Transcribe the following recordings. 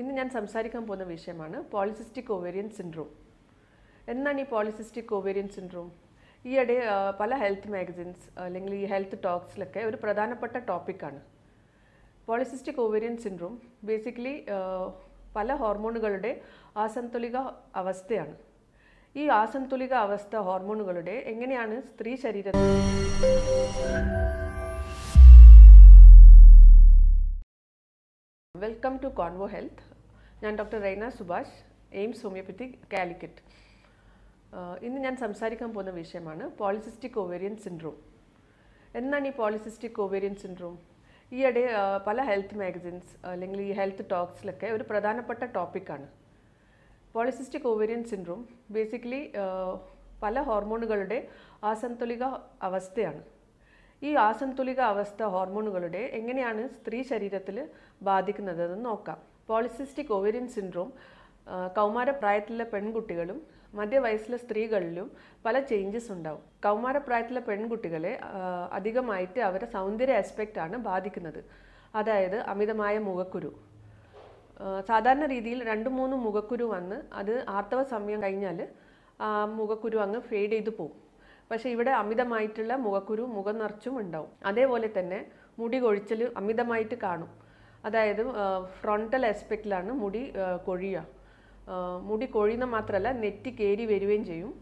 ഇന്ന് ഞാൻ സംസാരിക്കാൻ പോകുന്ന വിഷയമാണ് പോളിസിസ്റ്റിക് ഒവേരിയൻ സിൻഡ്രോം എന്താണ് ഈ പോളിസിസ്റ്റിക് ഒവേരിയൻ സിൻഡ്രോം ഈയിടെ പല ഹെൽത്ത് മാഗസിൻസ് അല്ലെങ്കിൽ ഈ ഹെൽത്ത് ടോക്സിലൊക്കെ ഒരു പ്രധാനപ്പെട്ട ടോപ്പിക്കാണ് പോളിസിസ്റ്റിക് ഒവേരിയൻ സിൻഡ്രോം ബേസിക്കലി പല ഹോർമോണുകളുടെ ആസന്തുലിക അവസ്ഥയാണ് ഈ ആസന്തുലിക അവസ്ഥ ഹോർമോണുകളുടെ എങ്ങനെയാണ് സ്ത്രീ ശരീരത്തിൽ വെൽക്കം ടു കോൺവോ ഹെൽത്ത് ഞാൻ doctor Raina Subhash AIMS homoeopathy Calicut ഇന്ന് ഞാൻ സംസാരിക്കാൻ പോകുന്ന വിഷയമാണ് പോളിസിസ്റ്റിക് ഒവേരിയൻ സിൻഡ്രോം എന്താണ് ഈ പോളിസിസ്റ്റിക് ഒവേരിയൻ സിൻഡ്രോം ഈയിടെ പല ഹെൽത്ത് മാഗസിൻസ് അല്ലെങ്കിൽ ഈ ഹെൽത്ത് ടോക്സിലൊക്കെ ഒരു പ്രധാനപ്പെട്ട ടോപ്പിക്കാണ് പോളിസിസ്റ്റിക് ഒവേരിയൻ സിൻഡ്രോം ബേസിക്കലി പല ഹോർമോണുകളുടെ അസന്തുലിത അവസ്ഥയാണ് ഈ ആസന്തുലിക അവസ്ഥ ഹോർമോണുകളുടെ എങ്ങനെയാണ് സ്ത്രീ ശരീരത്തിൽ ബാധിക്കുന്നതെന്ന് നോക്കാം പോളിസിസ്റ്റിക് ഒവേരിയൻ സിൻഡ്രോം കൗമാരപ്രായത്തിലെ പെൺകുട്ടികളും മധ്യവയസ്സിലെ സ്ത്രീകളിലും പല ചേഞ്ചസ് ഉണ്ടാവും കൗമാരപ്രായത്തിലെ പെൺകുട്ടികളെ അധികമായിട്ട് അവരെ സൗന്ദര്യ ആസ്പെക്റ്റ് ആണ് ബാധിക്കുന്നത് അതായത് അമിതമായ മുഖക്കുരു സാധാരണ രീതിയിൽ രണ്ട് മൂന്ന് മുഖക്കുരു വന്ന് അത് ആർത്തവ സമയം കഴിഞ്ഞാൽ മുഖക്കുരു അങ്ങ് ഫെയ്ഡ് ചെയ്തു പോകും പക്ഷേ ഇവിടെ അമിതമായിട്ടുള്ള മുഖക്കുരു മുഖം നിറച്ചും ഉണ്ടാവും അതേപോലെ തന്നെ മുടി കൊഴിച്ചൽ അമിതമായിട്ട് കാണും അതായത് ഫ്രണ്ടൽ ആസ്പെക്റ്റിലാണ് മുടി കൊഴിയുക മുടി കൊഴിയുന്ന മാത്രമല്ല നെറ്റി കയറി വരികയും ചെയ്യും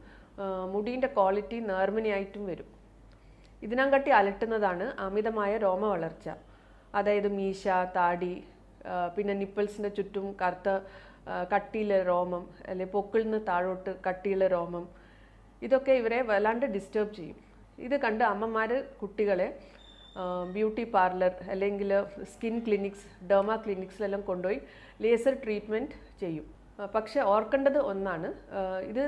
മുടീൻ്റെ ക്വാളിറ്റി നേർമിനിയായിട്ടും വരും ഇതിനം കട്ടി അലട്ടുന്നതാണ് അമിതമായ രോമ വളർച്ച അതായത് മീശ താടി പിന്നെ നിപ്പിൾസിൻ്റെ ചുറ്റും കറുത്ത കട്ടിയിലെ രോമം അല്ലെ പൊക്കിളിൽ നിന്ന് താഴോട്ട് കട്ടിയിലെ രോമം ഇതൊക്കെ ഇവരെ വല്ലാണ്ട് ഡിസ്റ്റർബ് ചെയ്യും ഇത് കണ്ട് അമ്മമാർ കുട്ടികളെ ബ്യൂട്ടി പാർലർ അല്ലെങ്കിൽ സ്കിൻ ക്ലിനിക്സ് ഡെർമ ക്ലിനിക്സിലെല്ലാം കൊണ്ടുപോയി ലേസർ ട്രീറ്റ്മെൻറ്റ് ചെയ്യും പക്ഷേ ഓർക്കേണ്ടത് ഒന്നാണ് ഇത്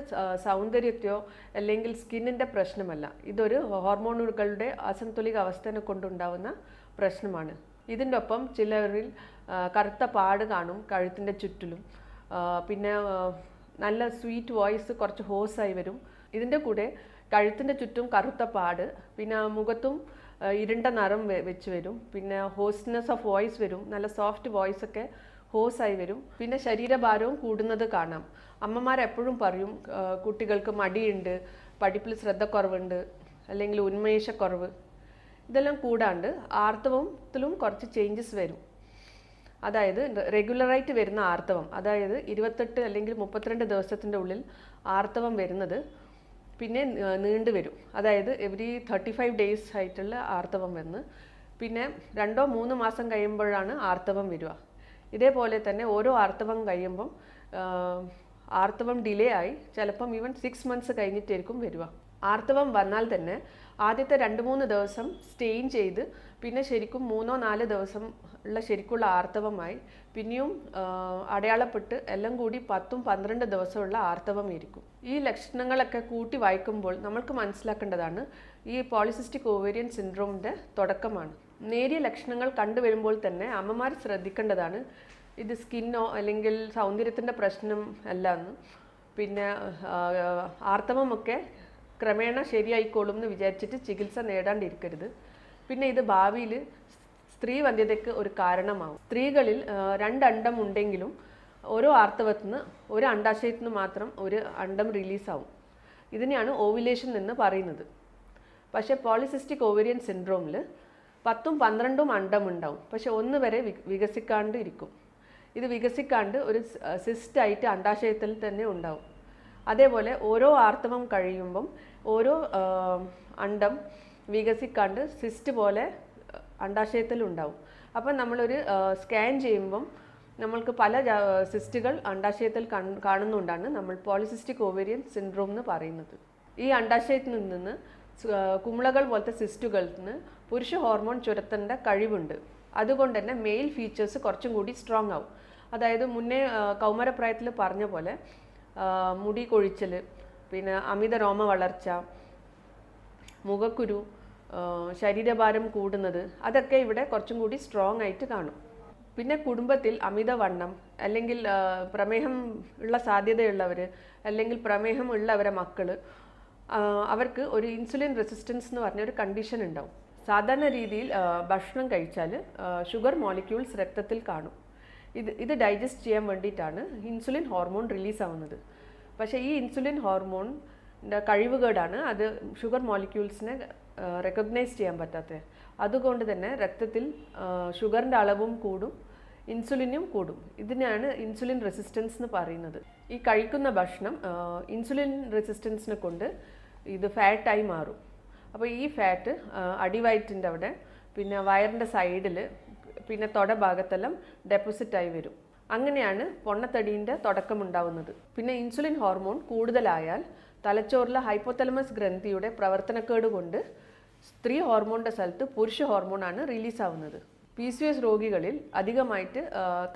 സൗന്ദര്യത്തെയോ അല്ലെങ്കിൽ സ്കിന്നിൻ്റെ പ്രശ്നമല്ല ഇതൊരു ഹോർമോണുകളുടെ അസന്തുലിക അവസ്ഥനെ കൊണ്ടുണ്ടാവുന്ന പ്രശ്നമാണ് ഇതിൻ്റെ ഒപ്പം ചിലരിൽ കറുത്ത പാട് കാണും കഴുത്തിൻ്റെ ചുറ്റിലും പിന്നെ നല്ല സ്വീറ്റ് വോയിസ് കുറച്ച് ഹോസായി വരും ഇതിൻ്റെ കൂടെ കഴുത്തിൻ്റെ ചുറ്റും കറുത്ത പാട് പിന്നെ മുഖത്തും ഇരുണ്ട നിറം വെച്ച് വരും പിന്നെ ഹോസ്റ്റ്നെസ് ഓഫ് വോയിസ് വരും നല്ല സോഫ്റ്റ് വോയിസ് ഒക്കെ ഹോസായി വരും പിന്നെ ശരീരഭാരവും കൂടുന്നത് കാണാം അമ്മമാരെപ്പോഴും പറയും കുട്ടികൾക്ക് മടിയുണ്ട് പഠിപ്പിൽ ശ്രദ്ധക്കുറവുണ്ട് അല്ലെങ്കിൽ ഉന്മേഷക്കുറവ് ഇതെല്ലാം കൂടാണ്ട് ആർത്തവത്തിലും കുറച്ച് ചേഞ്ചസ് വരും അതായത് റെഗുലറായിട്ട് വരുന്ന ആർത്തവം അതായത് ഇരുപത്തെട്ട് അല്ലെങ്കിൽ മുപ്പത്തിരണ്ട് ദിവസത്തിൻ്റെ ഉള്ളിൽ ആർത്തവം വരുന്നത് പിന്നെ നീണ്ടു വരും അതായത് എവറി തേർട്ടി ഫൈവ് ഡേയ്സ് ആയിട്ടുള്ള ആർത്തവം വന്ന് പിന്നെ രണ്ടോ മൂന്ന് മാസം കഴിയുമ്പോഴാണ് ആർത്തവം വരിക ഇതേപോലെ തന്നെ ഓരോ ആർത്തവം കഴിയുമ്പം ആർത്തവം ഡിലേ ആയി ചിലപ്പം ഈവൻ സിക്സ് മന്ത്സ് കഴിഞ്ഞിട്ടായിരിക്കും വരിക ആർത്തവം വന്നാൽ തന്നെ ആദ്യത്തെ രണ്ട് മൂന്ന് ദിവസം സ്റ്റെയിൻ ചെയ്ത് പിന്നെ ശരിക്കും മൂന്നോ നാല് ദിവസം ഉള്ള ശരിക്കുള്ള ആർത്തവമായി പിന്നെയും അടയാളപ്പെട്ട് എല്ലാം കൂടി പത്തും പന്ത്രണ്ട് ദിവസമുള്ള ആർത്തവം ഇരിക്കും ഈ ലക്ഷണങ്ങളൊക്കെ കൂട്ടി വായിക്കുമ്പോൾ നമ്മൾക്ക് മനസ്സിലാക്കേണ്ടതാണ് ഈ പോളിസിസ്റ്റിക് ഓവേരിയൻ സിൻഡ്രോമിൻ്റെ തുടക്കമാണ് നേരിയ ലക്ഷണങ്ങൾ കണ്ടുവരുമ്പോൾ തന്നെ അമ്മമാർ ശ്രദ്ധിക്കേണ്ടതാണ് ഇത് സ്കിന്നോ അല്ലെങ്കിൽ സൗന്ദര്യത്തിൻ്റെ പ്രശ്നം അല്ല എന്ന് പിന്നെ ആർത്തവമൊക്കെ ക്രമേണ ശരിയായിക്കോളും എന്ന് വിചാരിച്ചിട്ട് ചികിത്സ നേടാണ്ടിരിക്കരുത് പിന്നെ ഇത് ഭാവിയിൽ സ്ത്രീ വന്ധ്യതയ്ക്ക് ഒരു കാരണമാവും സ്ത്രീകളിൽ രണ്ടണ്ടം ഉണ്ടെങ്കിലും ഓരോ നിന്ന് ഒരു നിന്ന് മാത്രം ഒരു അണ്ടം റിലീസാവും ഇതിനെയാണ് ഓവുലേഷൻ എന്ന് പറയുന്നത് പക്ഷേ പോളിസിസ്റ്റിക് ഓവരിയൻ സിൻഡ്രോമിൽ പത്തും പന്ത്രണ്ടും അണ്ടം ഉണ്ടാവും പക്ഷെ ഒന്ന് വരെ വികസിക്കാണ്ട് ഇരിക്കും ഇത് വികസിക്കാണ്ട് ഒരു സിസ്റ്റായിട്ട് അണ്ടാശയത്തിൽ തന്നെ ഉണ്ടാവും അതേപോലെ ഓരോ ആർത്തവം കഴിയുമ്പം ഓരോ അണ്ടം വികസിക്കാണ്ട് സിസ്റ്റ് പോലെ അണ്ടാശയത്തിലുണ്ടാവും അപ്പം നമ്മളൊരു സ്കാൻ ചെയ്യുമ്പം നമ്മൾക്ക് പല സിസ്റ്റുകൾ അണ്ടാശയത്തിൽ കാണുന്നുകൊണ്ടാണ് നമ്മൾ പോളിസിസ്റ്റിക് ഓവേരിയൻ സിൻഡ്രോം എന്ന് പറയുന്നത് ഈ അണ്ടാശയത്തിൽ നിന്ന് കുമ്പളകൾ പോലത്തെ നിന്ന് പുരുഷ ഹോർമോൺ ചുരത്തേണ്ട കഴിവുണ്ട് അതുകൊണ്ട് തന്നെ മെയിൽ ഫീച്ചേഴ്സ് കുറച്ചും കൂടി സ്ട്രോങ് ആവും അതായത് മുന്നേ കൗമരപ്രായത്തിൽ പറഞ്ഞ പോലെ മുടി കൊഴിച്ചൽ പിന്നെ അമിത രോമ വളർച്ച മുഖക്കുരു ശരീരഭാരം കൂടുന്നത് അതൊക്കെ ഇവിടെ കുറച്ചും കൂടി സ്ട്രോങ് ആയിട്ട് കാണും പിന്നെ കുടുംബത്തിൽ അമിതവണ്ണം അല്ലെങ്കിൽ പ്രമേഹം ഉള്ള സാധ്യതയുള്ളവർ അല്ലെങ്കിൽ പ്രമേഹം ഉള്ളവരെ മക്കൾ അവർക്ക് ഒരു ഇൻസുലിൻ റെസിസ്റ്റൻസ് എന്ന് പറഞ്ഞ ഒരു കണ്ടീഷൻ ഉണ്ടാവും സാധാരണ രീതിയിൽ ഭക്ഷണം കഴിച്ചാൽ ഷുഗർ മോളിക്യൂൾസ് രക്തത്തിൽ കാണും ഇത് ഇത് ഡൈജസ്റ്റ് ചെയ്യാൻ വേണ്ടിയിട്ടാണ് ഇൻസുലിൻ ഹോർമോൺ റിലീസ് ആവുന്നത് പക്ഷേ ഈ ഇൻസുലിൻ ഹോർമോൺ കഴിവുകേടാണ് അത് ഷുഗർ മോളിക്യൂൾസിനെ റെക്കഗ്നൈസ് ചെയ്യാൻ പറ്റാത്തത് അതുകൊണ്ട് തന്നെ രക്തത്തിൽ ഷുഗറിൻ്റെ അളവും കൂടും ഇൻസുലിനും കൂടും ഇതിനെയാണ് ഇൻസുലിൻ റെസിസ്റ്റൻസ് എന്ന് പറയുന്നത് ഈ കഴിക്കുന്ന ഭക്ഷണം ഇൻസുലിൻ റെസിസ്റ്റൻസിനെ കൊണ്ട് ഇത് ഫാറ്റായി മാറും അപ്പോൾ ഈ ഫാറ്റ് അടിവയറ്റിൻ്റെ അവിടെ പിന്നെ വയറിൻ്റെ സൈഡിൽ പിന്നെ തൊട ഭാഗത്തെല്ലാം ഡെപ്പോസിറ്റായി വരും അങ്ങനെയാണ് പൊണ്ണത്തടീൻ്റെ തുടക്കമുണ്ടാവുന്നത് പിന്നെ ഇൻസുലിൻ ഹോർമോൺ കൂടുതലായാൽ തലച്ചോറിലെ ഹൈപ്പോതലമസ് ഗ്രന്ഥിയുടെ പ്രവർത്തനക്കേട് കൊണ്ട് സ്ത്രീ ഹോർമോണിൻ്റെ സ്ഥലത്ത് പുരുഷ ഹോർമോണാണ് റിലീസ് ആവുന്നത് പി സി എസ് രോഗികളിൽ അധികമായിട്ട്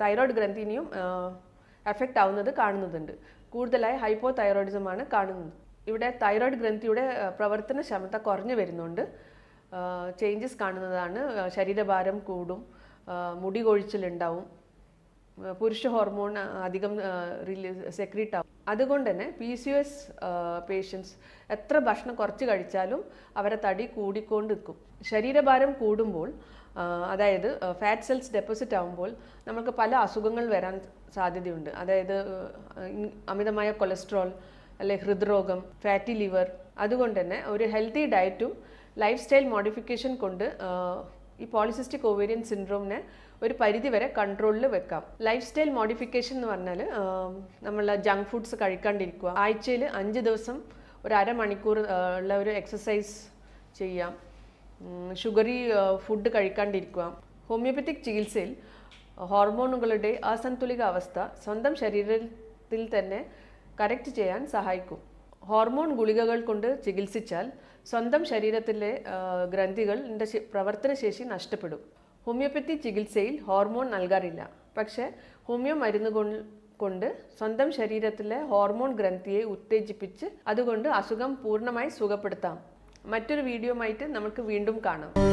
തൈറോയ്ഡ് ഗ്രന്ഥിനെയും എഫക്റ്റ് ആവുന്നത് കാണുന്നുണ്ട് കൂടുതലായി ഹൈപ്പോ തൈറോയിഡിസമാണ് കാണുന്നത് ഇവിടെ തൈറോയ്ഡ് ഗ്രന്ഥിയുടെ പ്രവർത്തനക്ഷമത കുറഞ്ഞു വരുന്നുണ്ട് ചേഞ്ചസ് കാണുന്നതാണ് ശരീരഭാരം കൂടും മുടി കൊഴിച്ചിലുണ്ടാവും പുരുഷ ഹോർമോൺ അധികം റിലീസ് സെക്രീറ്റ് ആവും അതുകൊണ്ട് തന്നെ പി സി എസ് പേഷ്യൻസ് എത്ര ഭക്ഷണം കുറച്ച് കഴിച്ചാലും അവരെ തടി കൂടിക്കൊണ്ട് നിൽക്കും ശരീരഭാരം കൂടുമ്പോൾ അതായത് ഫാറ്റ് സെൽസ് ഡെപ്പോസിറ്റ് ആകുമ്പോൾ നമുക്ക് പല അസുഖങ്ങൾ വരാൻ സാധ്യതയുണ്ട് അതായത് അമിതമായ കൊളസ്ട്രോൾ അല്ലെ ഹൃദ്രോഗം ഫാറ്റി ലിവർ അതുകൊണ്ട് തന്നെ ഒരു ഹെൽത്തി ഡയറ്റും ലൈഫ് സ്റ്റൈൽ മോഡിഫിക്കേഷൻ കൊണ്ട് ഈ പോളിസിസ്റ്റിക് ഒവേരിയൻ സിൻഡ്രോമിനെ ഒരു പരിധിവരെ കൺട്രോളിൽ വെക്കാം ലൈഫ് സ്റ്റൈൽ മോഡിഫിക്കേഷൻ എന്ന് പറഞ്ഞാൽ നമ്മൾ ജങ്ക് ഫുഡ്സ് കഴിക്കാണ്ടിരിക്കുക ആഴ്ചയിൽ അഞ്ച് ദിവസം ഒരു അരമണിക്കൂർ ഉള്ള ഒരു എക്സസൈസ് ചെയ്യാം ഷുഗറി ഫുഡ് കഴിക്കാണ്ടിരിക്കുക ഹോമിയോപ്പത്തിക് ചികിത്സയിൽ ഹോർമോണുകളുടെ അസന്തുലിത അവസ്ഥ സ്വന്തം ശരീരത്തിൽ തന്നെ കറക്റ്റ് ചെയ്യാൻ സഹായിക്കും ഹോർമോൺ ഗുളികകൾ കൊണ്ട് ചികിത്സിച്ചാൽ സ്വന്തം ശരീരത്തിലെ ഗ്രന്ഥികൾ പ്രവർത്തനശേഷി നഷ്ടപ്പെടും ഹോമിയോപ്പതി ചികിത്സയിൽ ഹോർമോൺ നൽകാറില്ല പക്ഷേ ഹോമിയോ മരുന്ന് കൊണ്ട് സ്വന്തം ശരീരത്തിലെ ഹോർമോൺ ഗ്രന്ഥിയെ ഉത്തേജിപ്പിച്ച് അതുകൊണ്ട് അസുഖം പൂർണ്ണമായി സുഖപ്പെടുത്താം മറ്റൊരു വീഡിയോ ആയിട്ട് നമുക്ക് വീണ്ടും കാണാം